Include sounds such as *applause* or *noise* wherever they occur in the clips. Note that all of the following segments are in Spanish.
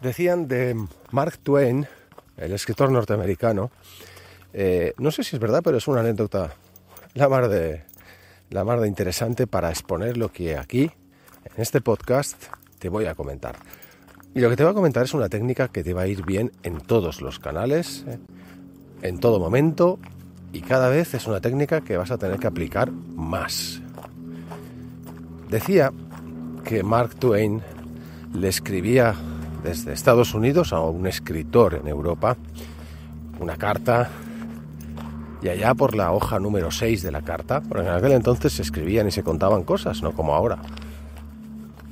decían de Mark Twain, el escritor norteamericano, eh, no sé si es verdad, pero es una anécdota la más de, la de interesante para exponer lo que aquí, en este podcast, te voy a comentar. Y lo que te voy a comentar es una técnica que te va a ir bien en todos los canales, eh, en todo momento, y cada vez es una técnica que vas a tener que aplicar más. Decía que Mark Twain le escribía de Estados Unidos a un escritor en Europa una carta y allá por la hoja número 6 de la carta, porque en aquel entonces se escribían y se contaban cosas, no como ahora,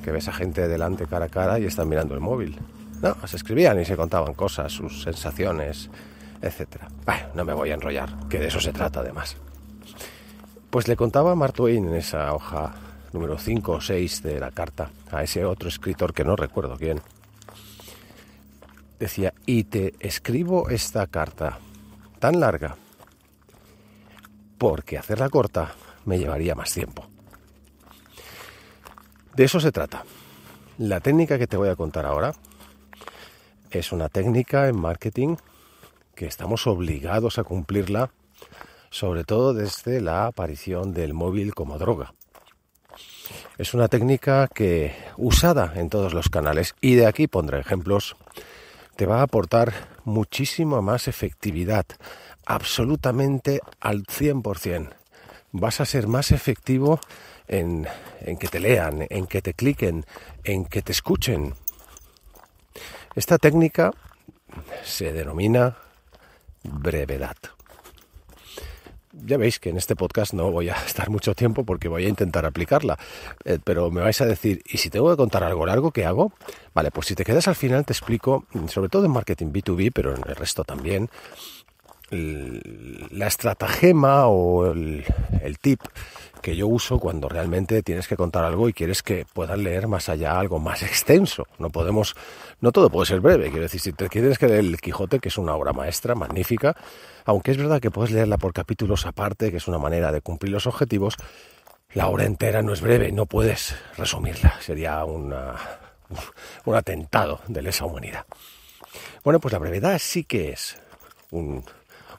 que ves a gente delante cara a cara y están mirando el móvil. No, se escribían y se contaban cosas, sus sensaciones, etc. Bueno, no me voy a enrollar, que de eso se trata además. Pues le contaba a Mark Twain en esa hoja número 5 o 6 de la carta a ese otro escritor que no recuerdo quién, decía, y te escribo esta carta tan larga, porque hacerla corta me llevaría más tiempo. De eso se trata. La técnica que te voy a contar ahora es una técnica en marketing que estamos obligados a cumplirla, sobre todo desde la aparición del móvil como droga. Es una técnica que usada en todos los canales y de aquí pondré ejemplos te va a aportar muchísimo más efectividad, absolutamente al 100%. Vas a ser más efectivo en, en que te lean, en que te cliquen, en que te escuchen. Esta técnica se denomina brevedad ya veis que en este podcast no voy a *laughs* estar mucho tiempo porque voy a intentar aplicarla. Eh, pero me vais a decir, ¿y si tengo que contar algo largo, qué hago? Vale, pues si te quedas al final te explico, mm, sobre todo en marketing B2B, pero en el resto también, la estratagema o el, tip que yo uso cuando realmente tienes que contar algo y quieres que puedas leer más allá algo más *laughs* extenso. No podemos, no todo puede ser breve. Quiero decir, si te quieres que leer El Quijote, que es una obra maestra, magnífica, aunque es verdad que puedes leerla por capítulos aparte, que es una manera de cumplir los objetivos, la obra entera no es breve, no puedes resumirla. Sería una, un atentado de lesa humanidad. Bueno, pues la brevedad sí que es un,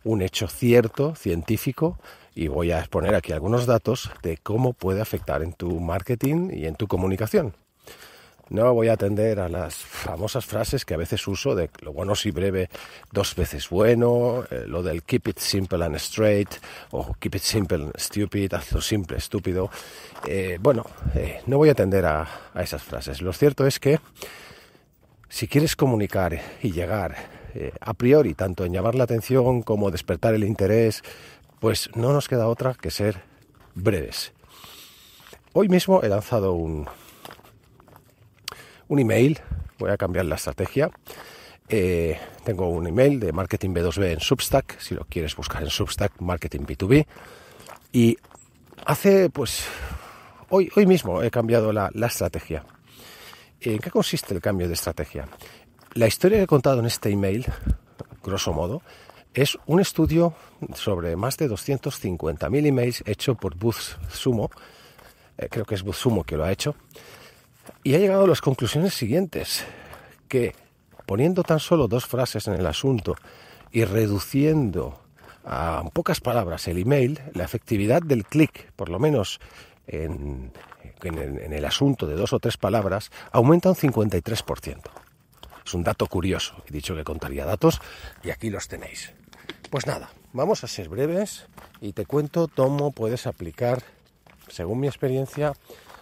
un hecho cierto, científico, y voy a exponer aquí algunos datos de cómo puede afectar en tu marketing y en tu comunicación. No voy a atender a las famosas frases que a veces uso de lo bueno si breve, dos veces bueno, eh, lo del keep it simple and straight, o keep it simple and stupid, hazlo simple, estúpido. Eh, bueno, eh, no voy a atender a, a esas frases. Lo cierto es que si quieres comunicar y llegar eh, a priori, tanto en llamar la atención como despertar el interés, pues no nos queda otra que ser breves. Hoy mismo he lanzado un, un email, voy a cambiar la estrategia. Eh, tengo un email de marketing B2B en Substack, si lo quieres buscar en Substack, marketing B2B. Y hace, pues, hoy, hoy mismo he cambiado la, la estrategia. ¿En qué consiste el cambio de estrategia? la historia que he contado en este email, grosso modo, es un estudio sobre más de 250.000 emails hecho por BuzzSumo, Sumo, eh, creo que es BuzzSumo que lo ha hecho, y ha llegado a las conclusiones siguientes, que poniendo tan solo dos frases en el asunto y reduciendo a pocas palabras el email, la efectividad del clic, por lo menos en, el, en el asunto de dos o tres palabras, aumenta un 53%. Es un dato curioso. He dicho que contaría datos y aquí los tenéis. Pues nada, vamos a ser breves y te cuento cómo puedes aplicar, según mi experiencia,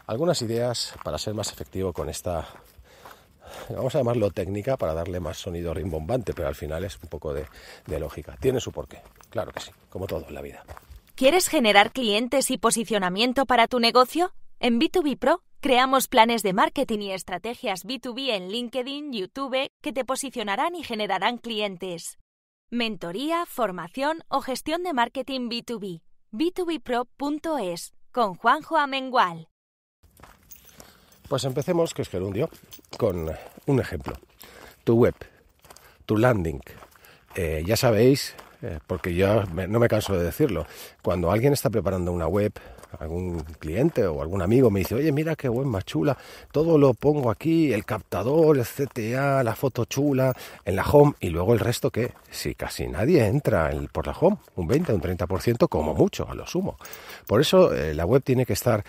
algunas ideas para ser más efectivo con esta, vamos a llamarlo técnica para darle más sonido rimbombante, pero al final es un poco de, lógica. Tiene su porqué, claro que sí, como todo en la vida. ¿Quieres generar clientes y posicionamiento para tu negocio? En B2B Pro Creamos planes de marketing y estrategias B2B en LinkedIn, YouTube, que te posicionarán y generarán clientes. Mentoría, formación o gestión de marketing B2B. b2bpro.es con Juanjo Amengual. Pues empecemos, que es gerundio, con un ejemplo. Tu web, tu landing. Eh, ya sabéis, eh, porque yo no me canso de decirlo, cuando alguien está preparando una web, algún cliente o algún amigo me dice, oye, mira qué buen más todo lo pongo aquí, el captador, el CTA, la foto chula, en la home, y luego el resto que, si casi nadie entra en, por la home, un 20, un 30% como mucho, a lo sumo. Por eso eh, la web tiene que estar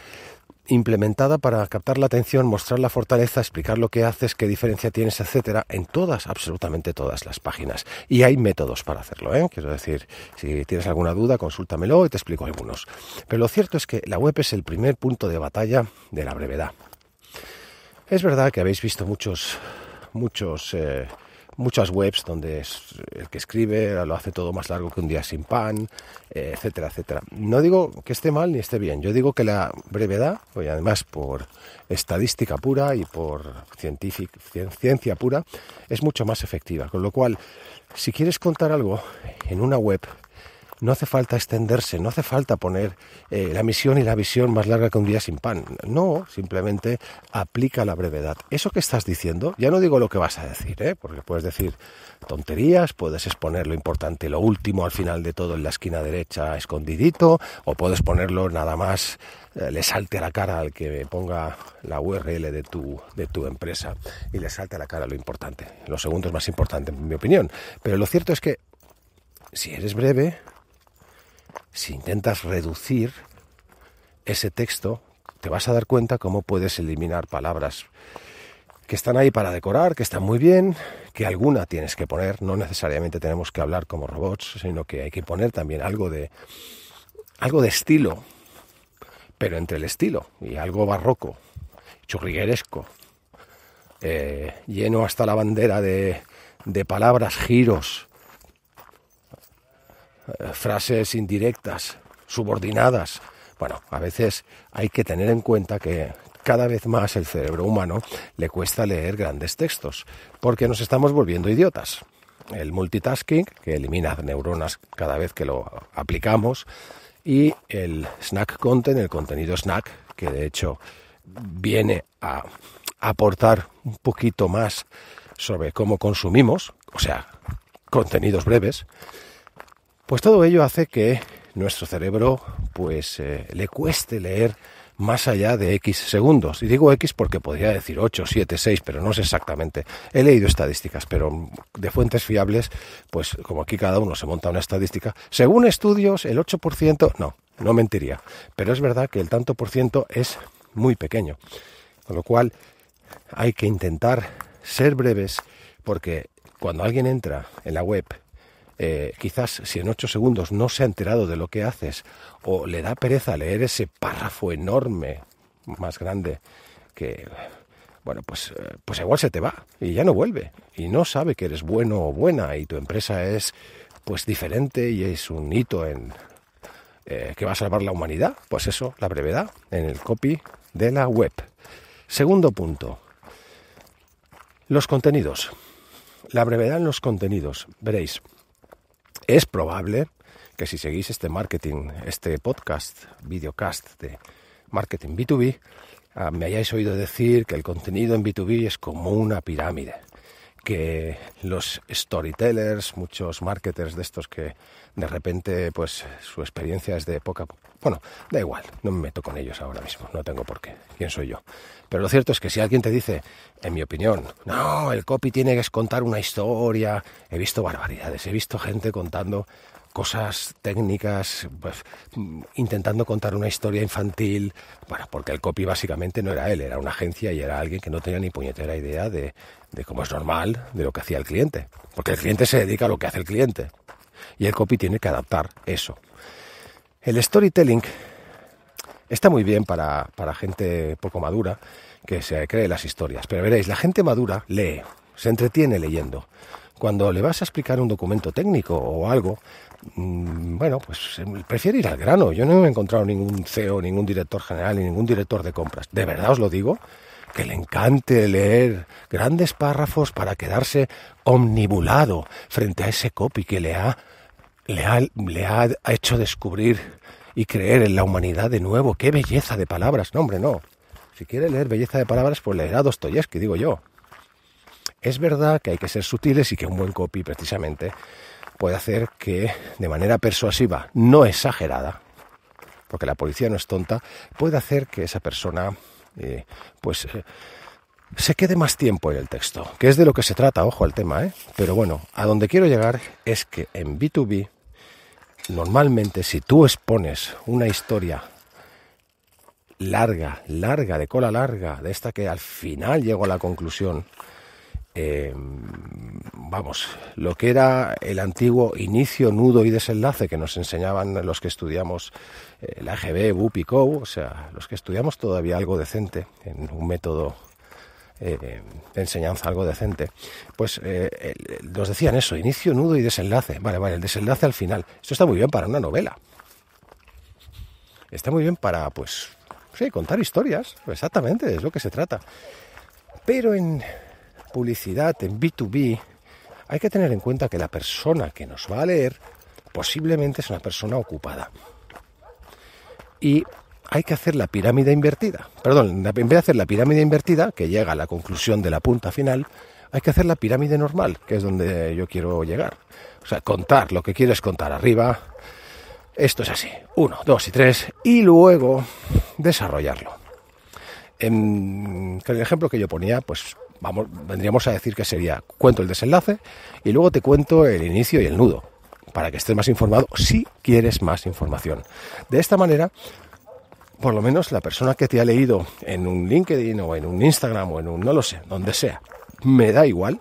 implementada para captar la atención, mostrar la fortaleza, explicar lo que haces, qué diferencia tienes, etcétera, en todas, absolutamente todas las páginas. Y hay métodos para hacerlo, ¿eh? Quiero decir, si tienes alguna duda, consúltamelo y te explico algunos. Pero lo cierto es que la web es el primer punto de batalla de la brevedad. Es verdad que habéis visto muchos, muchos. Eh, muchas webs donde es el que escribe lo hace todo más largo que un día sin pan, eh, etcétera, etcétera. No digo que esté mal ni esté bien, yo digo que la brevedad, y además por estadística pura y por ciencia pura, es mucho más efectiva. Con lo cual, si quieres contar algo en una web, no hace falta extenderse, no hace falta poner eh, la misión y la visión más larga que un día sin pan. No, simplemente aplica la brevedad. Eso que estás diciendo, ya no digo lo que vas a decir, ¿eh? porque puedes decir tonterías, puedes exponer lo importante, lo último al final de todo en la esquina derecha, escondidito, o puedes ponerlo nada más eh, le salte a la cara al que ponga la URL de tu, de tu empresa y le salte a la cara lo importante. Lo segundo es más importante, en mi opinión. Pero lo cierto es que si eres breve, si intentas reducir ese texto, te vas a dar cuenta cómo puedes eliminar palabras que están ahí para decorar, que están muy bien, que alguna tienes que poner, no necesariamente tenemos que hablar como robots, sino que hay que poner también algo de algo de estilo, pero entre el estilo y algo barroco, churrigueresco, eh, lleno hasta la bandera de, de palabras, giros, eh, frases indirectas, subordinadas. Bueno, a veces hay que tener en cuenta que cada vez más el cerebro humano le cuesta leer grandes textos, porque nos estamos volviendo idiotas. El multitasking, que elimina neuronas cada vez que lo aplicamos, y el snack content, el contenido snack, que de hecho viene a aportar un poquito más sobre cómo consumimos, o sea, contenidos breves, pues todo ello hace que nuestro cerebro pues eh, le cueste leer más allá de X segundos. Y digo X porque podría decir 8, 7, 6, pero no sé exactamente. He leído estadísticas, pero de fuentes fiables, pues como aquí cada uno se monta una estadística, según estudios, el 8%, no, no mentiría. Pero es verdad que el tanto por ciento es muy pequeño. Con lo cual hay que intentar ser breves porque cuando alguien entra en la web eh, quizás si en ocho segundos no se ha enterado de lo que haces o le da pereza leer ese párrafo enorme, más grande, que, bueno, pues, eh, pues igual se te va y ya no vuelve y no sabe que eres bueno o buena y tu empresa es pues diferente y es un hito en eh, que va a salvar la humanidad. Pues eso, la brevedad en el copy de la web. Segundo punto, los contenidos. La brevedad en los contenidos. Veréis, es probable que si seguís este marketing, este podcast, videocast de marketing B2B, ah, me hayáis oído decir que el contenido en B2B es como una pirámide que los storytellers, muchos marketers de estos que de repente pues su experiencia es de poca... Bueno, da igual, no me meto con ellos ahora mismo, no tengo por qué, quién soy yo. Pero lo cierto es que si alguien te dice, en mi opinión, no, el copy tiene que contar una historia, he visto barbaridades, he visto gente contando cosas técnicas, pues, intentando contar una historia infantil, bueno, porque el copy básicamente no era él, era una agencia y era alguien que no tenía ni puñetera idea de, cómo es normal, de lo que hacía el cliente, porque el cliente se dedica a lo que hace el cliente y el copy tiene que adaptar eso. El storytelling está muy bien para, para gente poco madura que se cree las historias, pero veréis, la gente madura lee, se entretiene leyendo cuando le vas a explicar un documento técnico o algo, mm, bueno, pues em, prefiere ir al grano. Yo no he encontrado ningún CEO, ningún director general, ni ningún director de compras. De verdad os lo digo, que le encante leer grandes párrafos para quedarse omnibulado frente a ese copy que le ha, le ha, le ha hecho descubrir y creer en la humanidad de nuevo. ¡Qué belleza de palabras! No, hombre, no. Si quiere leer belleza de palabras, pues leerá Dostoyevsky, digo yo. Es verdad que hay que ser sutiles y que un buen copy precisamente puede hacer que de manera persuasiva, no exagerada, porque la policía no es tonta, puede hacer que esa persona eh, pues eh, se quede más tiempo en el texto, que es de lo que se trata, ojo al tema, ¿eh? Pero bueno, a donde quiero llegar es que en B2B, normalmente si tú expones una historia larga, larga, de cola larga, de esta que al final llego a la conclusión, Em, vamos, lo que era el antiguo inicio, nudo y desenlace que nos enseñaban los que estudiamos el eh, la GB o sea, los que estudiamos todavía algo decente en un método eh, de enseñanza algo decente, pues eh, nos decían eso, inicio, nudo y desenlace. Vale, vale, el desenlace al final. Esto está muy bien para una novela. Está muy bien para, pues, sí, contar historias. Exactamente, es lo que se trata. Pero en, publicidad en B2B, hay que tener en cuenta que la persona que nos va a leer posiblemente es una persona ocupada. Y hay que hacer la pirámide invertida. Perdón, en vez de hacer la pirámide invertida, que llega a la conclusión de la punta final, hay que hacer la pirámide normal, que es donde yo quiero llegar. O sea, contar lo que quieres contar arriba. Esto es así. Uno, dos y tres. Y luego desarrollarlo. En, el ejemplo que yo ponía, pues vamos, vendríamos a decir que sería, cuento el desenlace y luego te cuento el inicio y el nudo, para que estés más informado si quieres más información. De esta manera, por lo menos la persona que te ha leído en un LinkedIn o en un Instagram o en un, no lo sé, donde sea, me da igual,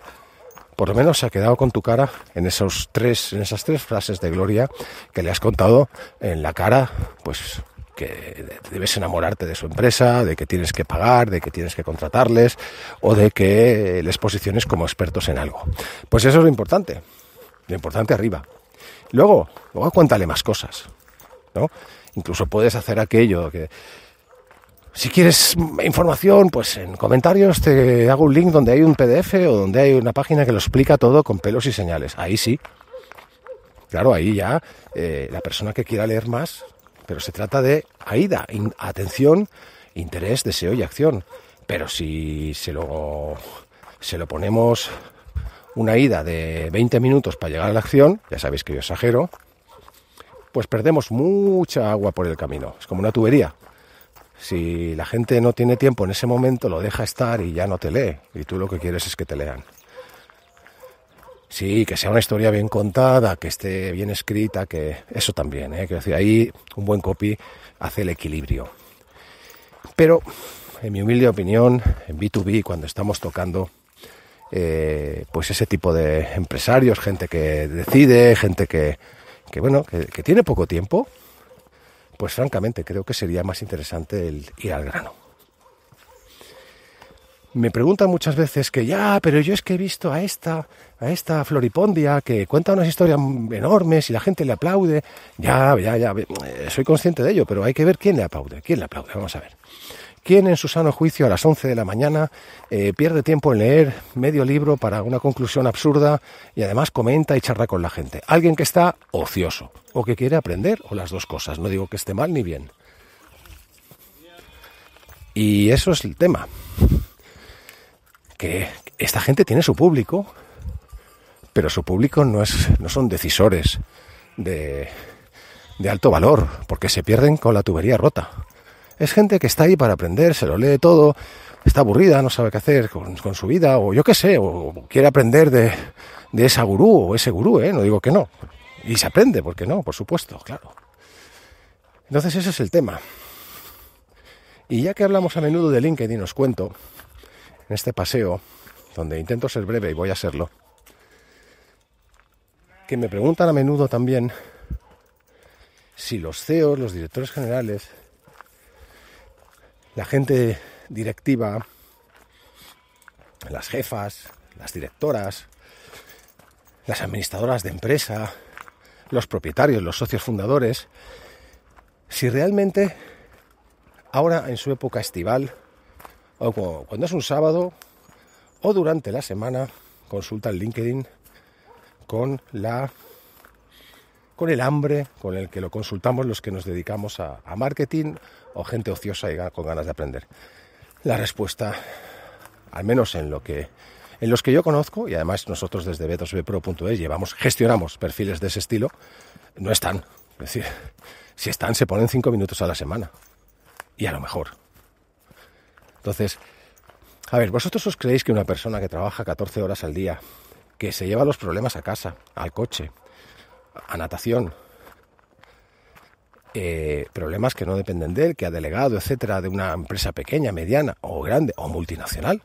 por lo menos se ha quedado con tu cara en esos tres, en esas tres frases de gloria que le has contado en la cara, pues que debes enamorarte de su empresa, de que tienes que pagar, de que tienes que contratarles o de que les posiciones como expertos en algo. Pues eso es lo importante, lo importante arriba. Luego, luego cuéntale más cosas, ¿no? Incluso puedes hacer aquello que... Si quieres información, pues en comentarios te hago un link donde hay un PDF o donde hay una página que lo explica todo con pelos y señales. Ahí sí. Claro, ahí ya eh, la persona que quiera leer más pero se trata de AIDA, atención, interés, deseo y acción. Pero si se lo, se lo ponemos una ida de 20 minutos para llegar a la acción, ya sabéis que yo exagero, pues perdemos mucha agua por el camino. Es como una tubería. Si la gente no tiene tiempo en ese momento, lo deja estar y ya no te lee. Y tú lo que quieres es que te lean. Sí, que sea una historia bien contada, que esté bien escrita, que eso también, ¿eh? ahí un buen copy hace el equilibrio. Pero, en mi humilde opinión, en B2B, cuando estamos tocando, eh, pues ese tipo de empresarios, gente que decide, gente que, bueno, que tiene poco tiempo, pues francamente creo que sería más interesante el ir al grano me preguntan muchas veces que ya, pero yo es que he visto a esta, a esta floripondia que cuenta unas historias enormes y la gente le aplaude. Ya, ya, ya, eh, soy consciente de ello, pero hay que ver quién le aplaude, quién le aplaude, vamos a ver. ¿Quién en su sano juicio a las 11 de la mañana eh, pierde tiempo en leer medio libro para una conclusión absurda y además comenta y charla con la gente? Alguien que está ocioso o que quiere aprender o las dos cosas. No digo que esté mal ni bien. Y eso es el tema que esta gente tiene su público, pero su público no, es, no son decisores de, de alto valor, porque se pierden con la tubería rota. Es gente que está ahí para aprender, se lo lee todo, está aburrida, no sabe qué hacer con, su vida, o yo qué sé, o quiere aprender de, esa gurú o ese gurú, ¿eh? no digo que no. Y se aprende, porque no, por supuesto, claro. Entonces ese es el tema. Y ya que hablamos a menudo de LinkedIn, os cuento en este paseo, donde intento ser breve y voy a serlo, que me preguntan a menudo también si los CEOs, los directores generales, la gente directiva, las jefas, las directoras, las administradoras de empresa, los propietarios, los socios fundadores, si realmente ahora en su época estival o cuando es un sábado o durante la semana, consulta el LinkedIn con la con el hambre con el que lo consultamos los que nos dedicamos a, marketing o gente ociosa y con ganas de aprender. La respuesta, al menos en lo que en los que yo conozco, y además nosotros desde b 2 e llevamos, gestionamos perfiles de ese estilo, no están. Es decir, si están, se ponen cinco minutos a la semana. Y a lo mejor, entonces, a ver, ¿vosotros os creéis que una persona que trabaja 14 horas al día, que se lleva los problemas a casa, al coche, a natación, eh, problemas que no dependen de él, que ha delegado, etcétera, de una empresa pequeña, mediana o grande o multinacional,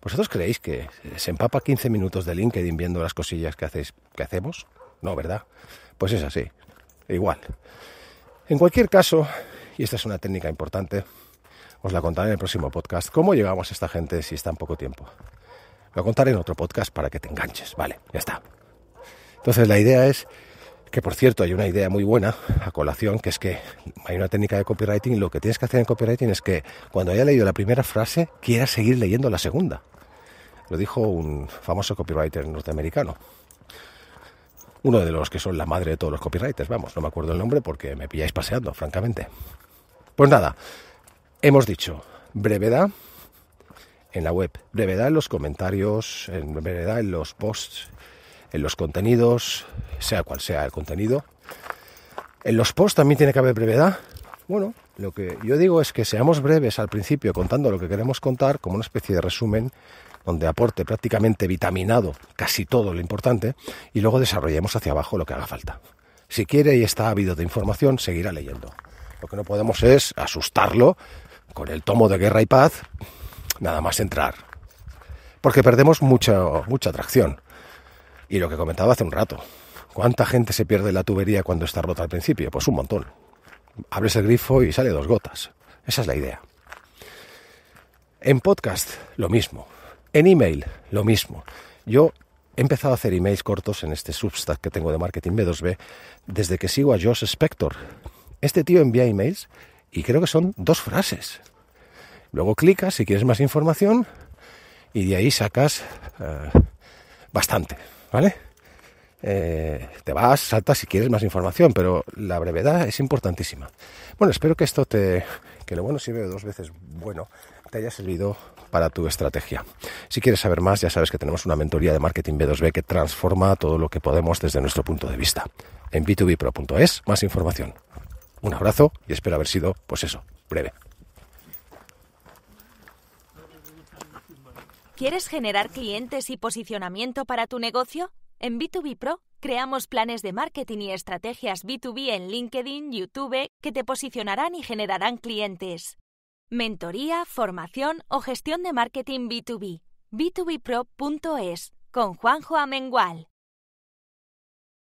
¿Vosotros creéis que se empapa 15 minutos de LinkedIn viendo las cosillas que, que hacemos? No, ¿verdad? Pues es así, igual. En cualquier caso, y esta es una técnica importante, os la contaré en el próximo podcast. ¿Cómo llegamos a esta gente si está en poco tiempo? Lo contaré en otro podcast para que te enganches. Vale, ya está. Entonces la idea es que por cierto hay una idea muy buena a colación, que es que hay una técnica de copywriting y lo que tienes que hacer en copywriting es que cuando haya leído la primera frase, quieras seguir leyendo la segunda. Lo dijo un famoso copywriter norteamericano. Uno de los que son la madre de todos los copywriters, vamos, no me acuerdo el nombre porque me pilláis paseando, francamente. Pues nada, Hemos dicho brevedad en la web, brevedad en los comentarios, en brevedad en los posts, en los contenidos, sea cual sea el contenido. En los posts también tiene que haber brevedad. Bueno, lo que yo digo es que seamos breves al principio contando lo que queremos contar como una especie de resumen donde aporte prácticamente vitaminado casi todo lo importante y luego desarrollemos hacia abajo lo que haga falta. Si quiere y está ávido de información, seguirá leyendo. Lo que no podemos es asustarlo con el tomo de Guerra y Paz, nada más entrar. Porque perdemos mucha tracción Y lo que comentaba hace un rato, ¿cuánta gente se pierde la tubería cuando está rota al principio? Pues un montón. Abres el grifo y sale dos gotas. Esa es la idea. En podcast, lo mismo. En email, lo mismo. Yo he empezado a hacer emails cortos en este Substack que tengo de marketing B2B desde que sigo a Josh Spector. Este tío envía emails y creo que son dos frases. Luego clicas si quieres más información y de ahí sacas eh, bastante, ¿vale? Eh, te vas, saltas si quieres más información, pero la brevedad es importantísima. Bueno, espero que esto te, que lo bueno sirve dos veces bueno, te haya servido para tu estrategia. Si quieres saber más, ya sabes que tenemos una mentoría de marketing B2B que transforma todo lo que podemos desde nuestro punto de vista. En b2bpro.es, más información. Un abrazo y espero haber sido, pues eso, breve. ¿Quieres generar clientes y posicionamiento para tu negocio? En B2B Pro creamos planes de marketing y estrategias B2B en LinkedIn, YouTube, que te posicionarán y generarán clientes. Mentoría, formación o gestión de marketing B2B. b2bpro.es con Juanjo Amengual.